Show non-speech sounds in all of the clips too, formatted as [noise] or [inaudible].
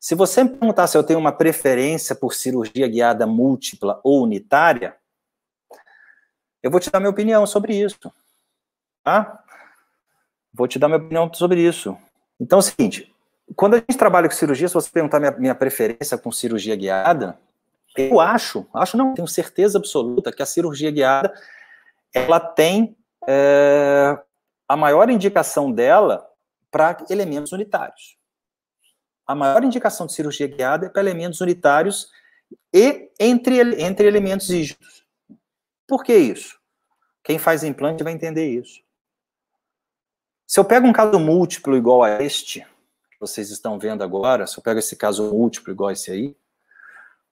Se você me perguntar se eu tenho uma preferência por cirurgia guiada múltipla ou unitária, eu vou te dar minha opinião sobre isso. Tá? Vou te dar minha opinião sobre isso. Então é o seguinte: quando a gente trabalha com cirurgia, se você perguntar minha, minha preferência com cirurgia guiada, eu acho, acho não, tenho certeza absoluta que a cirurgia guiada ela tem é, a maior indicação dela para elementos unitários a maior indicação de cirurgia guiada é para elementos unitários e entre, entre elementos rígidos. Por que isso? Quem faz implante vai entender isso. Se eu pego um caso múltiplo igual a este, que vocês estão vendo agora, se eu pego esse caso múltiplo igual a esse aí,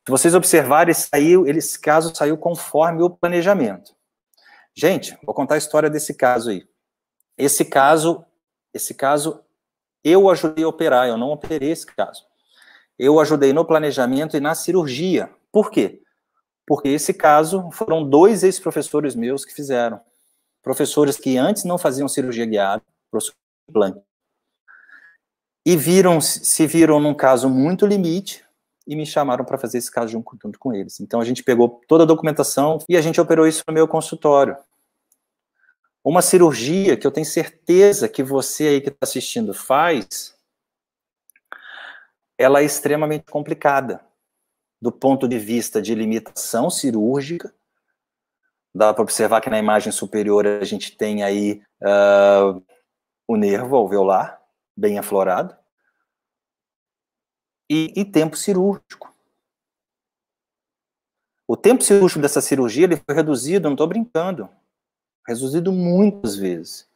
se vocês observarem, esse, saiu, esse caso saiu conforme o planejamento. Gente, vou contar a história desse caso aí. Esse caso, esse caso eu ajudei a operar, eu não operei esse caso. Eu ajudei no planejamento e na cirurgia. Por quê? Porque esse caso foram dois ex-professores meus que fizeram. Professores que antes não faziam cirurgia guiada, professor e viram, se viram num caso muito limite e me chamaram para fazer esse caso junto com eles. Então a gente pegou toda a documentação e a gente operou isso no meu consultório. Uma cirurgia que eu tenho certeza que você aí que está assistindo faz, ela é extremamente complicada do ponto de vista de limitação cirúrgica. Dá para observar que na imagem superior a gente tem aí uh, o nervo alveolar bem aflorado e, e tempo cirúrgico. O tempo cirúrgico dessa cirurgia ele foi reduzido, não estou brincando, reduzido muitas vezes.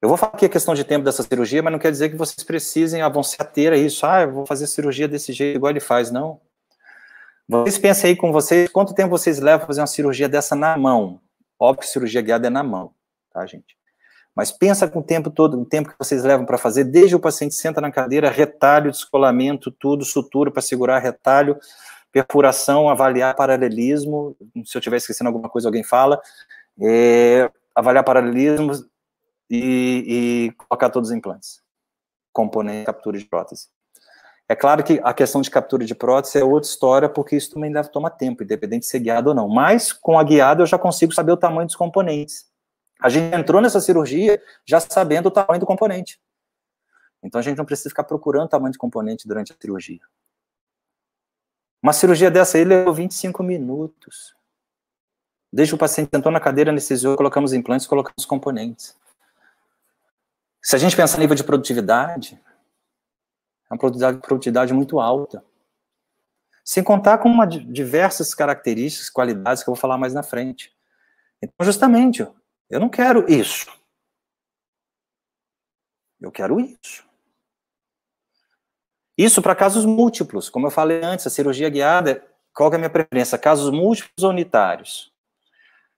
Eu vou falar aqui a questão de tempo dessa cirurgia, mas não quer dizer que vocês precisem, ah, vão se ater a isso, ah, eu vou fazer cirurgia desse jeito igual ele faz, não. Vocês pensem aí com vocês, quanto tempo vocês levam para fazer uma cirurgia dessa na mão? Óbvio que cirurgia guiada é na mão, tá, gente? Mas pensa com o tempo todo, o tempo que vocês levam para fazer, desde o paciente senta na cadeira, retalho, descolamento, tudo, sutura para segurar retalho, perfuração, avaliar paralelismo, se eu estiver esquecendo alguma coisa, alguém fala, é, avaliar paralelismo e, e, colocar todos os implantes, componente captura de prótese. É claro que a questão de captura de prótese é outra história, porque isso também deve tomar tempo, independente de ser guiado ou não. Mas com a guiada eu já consigo saber o tamanho dos componentes. A gente entrou nessa cirurgia já sabendo o tamanho do componente. Então a gente não precisa ficar procurando o tamanho de componente durante a cirurgia. Uma cirurgia dessa aí levou 25 minutos. Desde o paciente sentou na cadeira, anestesiou, colocamos implantes, colocamos componentes. Se a gente pensar em nível de produtividade, é uma produtividade, muito alta. Sem contar com uma, diversas características, qualidades que eu vou falar mais na frente. Então, justamente, eu não quero isso. Eu quero isso. Isso para casos múltiplos, como eu falei antes, a cirurgia guiada, qual é a minha preferência? Casos múltiplos ou unitários?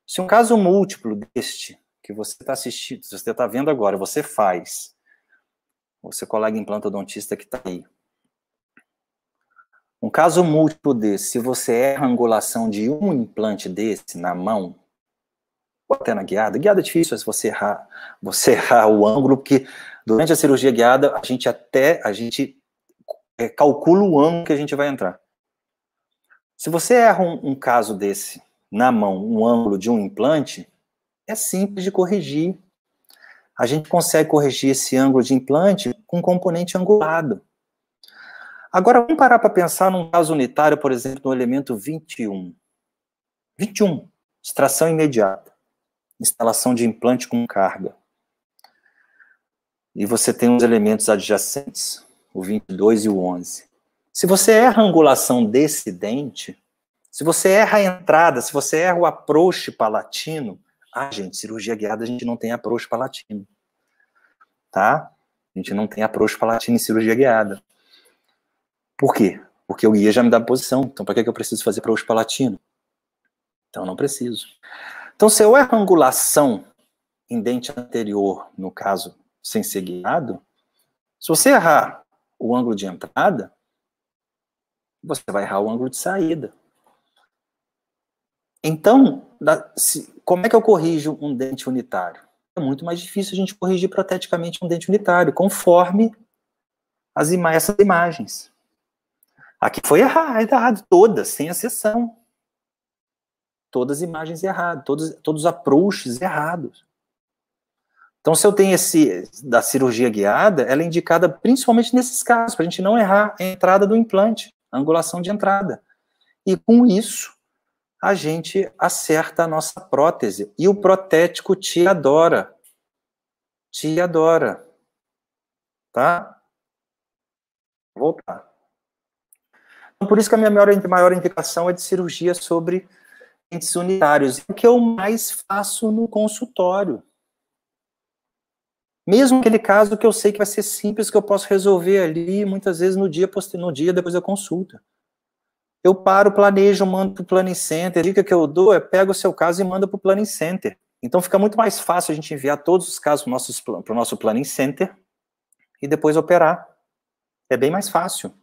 Se um caso múltiplo deste, que você está assistindo, você está vendo agora, você faz, você colega implantodontista que está aí. Um caso múltiplo desse, se você erra a angulação de um implante desse na mão, ou até na guiada, guiada é difícil se você errar, você [laughs] errar o ângulo, porque durante a cirurgia guiada, a gente até, a gente é, calcula o ano que a gente vai entrar. Se você erra um, um caso desse na mão, um ângulo de um implante, é simples de corrigir. A gente consegue corrigir esse ângulo de implante com componente angulado. Agora, vamos parar para pensar num caso unitário, por exemplo, no elemento 21. 21, extração imediata, instalação de implante com carga. E você tem os elementos adjacentes o 22 e o 11. Se você erra a angulação desse dente, se você erra a entrada, se você erra o approach palatino, ah, gente, cirurgia guiada a gente não tem approach palatino. Tá? A gente não tem approach palatino em cirurgia guiada. Por quê? Porque o guia já me dá posição. Então, para que, que eu preciso fazer approach palatino? Então, não preciso. Então, se eu erro a angulação em dente anterior, no caso, sem ser guiado, se você errar o ângulo de entrada, você vai errar o ângulo de saída. Então, da, se, como é que eu corrijo um dente unitário? É muito mais difícil a gente corrigir proteticamente um dente unitário, conforme as ima essas imagens. Aqui foi errado, errado, todas, sem exceção. Todas as imagens erradas, todos, todos os approaches errados. Então, se eu tenho esse da cirurgia guiada, ela é indicada principalmente nesses casos, para a gente não errar a entrada do implante, a angulação de entrada. E com isso, a gente acerta a nossa prótese. E o protético te adora. Te adora. Tá? Vou voltar. Então, por isso que a minha maior, maior indicação é de cirurgia sobre dentes unitários. O que eu mais faço no consultório. Mesmo aquele caso que eu sei que vai ser simples, que eu posso resolver ali, muitas vezes no dia, no dia depois da consulta. Eu paro, planejo, mando para o Planning Center. A dica que eu dou é pega o seu caso e manda para o Planning Center. Então fica muito mais fácil a gente enviar todos os casos para o nosso Planning Center e depois operar. É bem mais fácil.